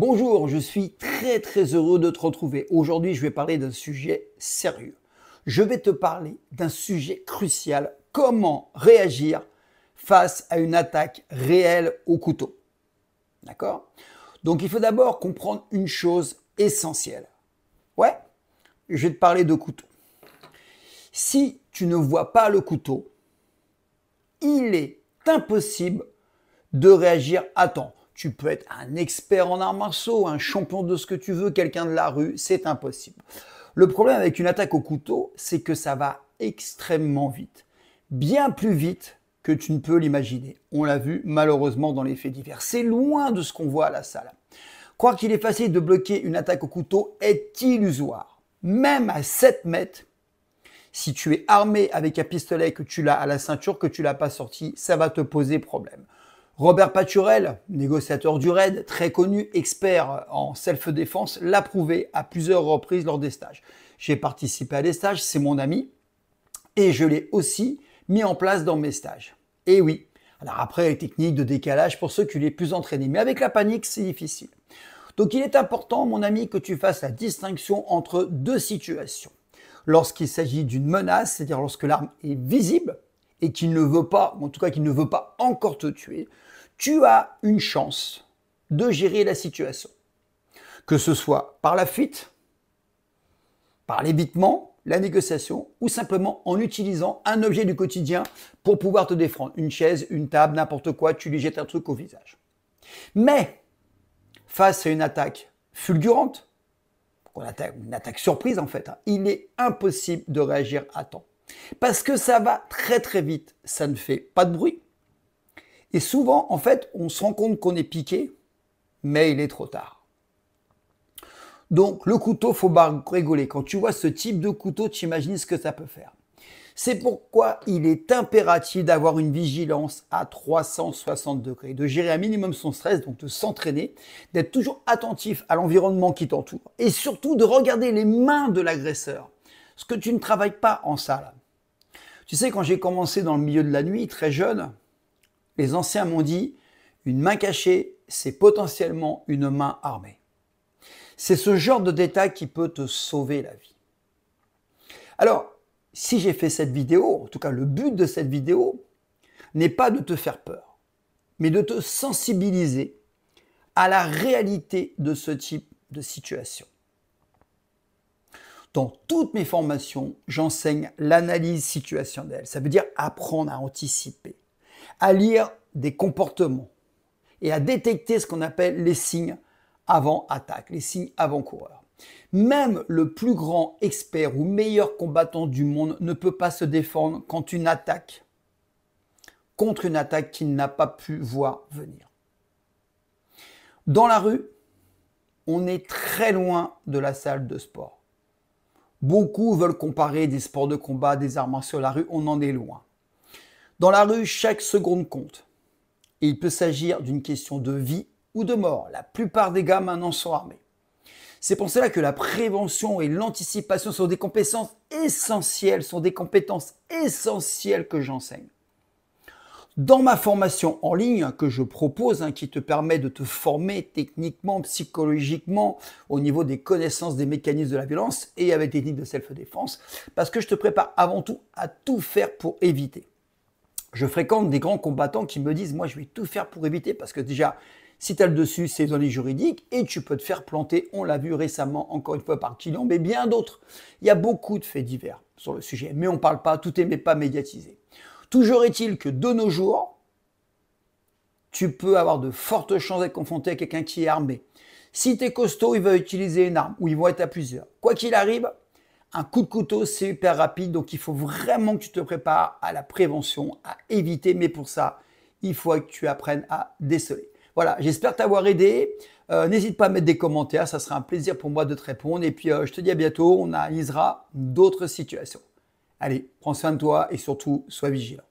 Bonjour, je suis très très heureux de te retrouver. Aujourd'hui, je vais parler d'un sujet sérieux. Je vais te parler d'un sujet crucial, comment réagir face à une attaque réelle au couteau. D'accord Donc il faut d'abord comprendre une chose essentielle. Ouais, je vais te parler de couteau. Si tu ne vois pas le couteau, il est impossible de réagir à temps. Tu peux être un expert en arts martiaux, un champion de ce que tu veux, quelqu'un de la rue, c'est impossible. Le problème avec une attaque au couteau, c'est que ça va extrêmement vite. Bien plus vite que tu ne peux l'imaginer. On l'a vu malheureusement dans les faits divers. C'est loin de ce qu'on voit à la salle. Croire qu'il est facile de bloquer une attaque au couteau est illusoire. Même à 7 mètres, si tu es armé avec un pistolet que tu l'as à la ceinture, que tu l'as pas sorti, ça va te poser problème. Robert Paturel, négociateur du RAID, très connu, expert en self-défense, l'a prouvé à plusieurs reprises lors des stages. J'ai participé à des stages, c'est mon ami, et je l'ai aussi mis en place dans mes stages. Et oui, alors après, les techniques de décalage pour ceux qui les plus entraînés, mais avec la panique, c'est difficile. Donc il est important, mon ami, que tu fasses la distinction entre deux situations. Lorsqu'il s'agit d'une menace, c'est-à-dire lorsque l'arme est visible, et qu'il ne veut pas, en tout cas qu'il ne veut pas encore te tuer, tu as une chance de gérer la situation. Que ce soit par la fuite, par l'évitement, la négociation, ou simplement en utilisant un objet du quotidien pour pouvoir te défendre. Une chaise, une table, n'importe quoi, tu lui jettes un truc au visage. Mais, face à une attaque fulgurante, une attaque surprise en fait, hein, il est impossible de réagir à temps. Parce que ça va très très vite, ça ne fait pas de bruit. Et souvent, en fait, on se rend compte qu'on est piqué, mais il est trop tard. Donc, le couteau, faut rigoler. Quand tu vois ce type de couteau, tu imagines ce que ça peut faire. C'est pourquoi il est impératif d'avoir une vigilance à 360 degrés, de gérer un minimum son stress, donc de s'entraîner, d'être toujours attentif à l'environnement qui t'entoure et surtout de regarder les mains de l'agresseur. Ce que tu ne travailles pas en salle. Tu sais, quand j'ai commencé dans le milieu de la nuit, très jeune, les anciens m'ont dit, une main cachée, c'est potentiellement une main armée. C'est ce genre de détail qui peut te sauver la vie. Alors, si j'ai fait cette vidéo, en tout cas le but de cette vidéo, n'est pas de te faire peur, mais de te sensibiliser à la réalité de ce type de situation. Dans toutes mes formations, j'enseigne l'analyse situationnelle. Ça veut dire apprendre à anticiper, à lire des comportements et à détecter ce qu'on appelle les signes avant-attaque, les signes avant-coureurs. Même le plus grand expert ou meilleur combattant du monde ne peut pas se défendre quand une attaque contre une attaque qu'il n'a pas pu voir venir. Dans la rue, on est très loin de la salle de sport. Beaucoup veulent comparer des sports de combat, des armes sur la rue, on en est loin. Dans la rue, chaque seconde compte. il peut s'agir d'une question de vie ou de mort. La plupart des gars maintenant sont armés. C'est pour cela que la prévention et l'anticipation sont des compétences essentielles, sont des compétences essentielles que j'enseigne. Dans ma formation en ligne hein, que je propose, hein, qui te permet de te former techniquement, psychologiquement, au niveau des connaissances des mécanismes de la violence et avec des techniques de self-défense, parce que je te prépare avant tout à tout faire pour éviter. Je fréquente des grands combattants qui me disent, moi je vais tout faire pour éviter, parce que déjà, si tu as le dessus, c'est dans les juridiques, et tu peux te faire planter, on l'a vu récemment encore une fois par Kylian, mais bien d'autres. Il y a beaucoup de faits divers sur le sujet, mais on ne parle pas, tout n'est pas médiatisé. Toujours est-il que de nos jours, tu peux avoir de fortes chances d'être confronté à quelqu'un qui est armé. Si tu es costaud, il va utiliser une arme ou ils vont être à plusieurs. Quoi qu'il arrive, un coup de couteau, c'est hyper rapide, donc il faut vraiment que tu te prépares à la prévention, à éviter, mais pour ça, il faut que tu apprennes à déceler. Voilà, j'espère t'avoir aidé. Euh, n'hésite pas à mettre des commentaires, ça sera un plaisir pour moi de te répondre. Et puis, euh, je te dis à bientôt, on analysera d'autres situations. Allez, prends soin de toi et surtout, sois vigilant.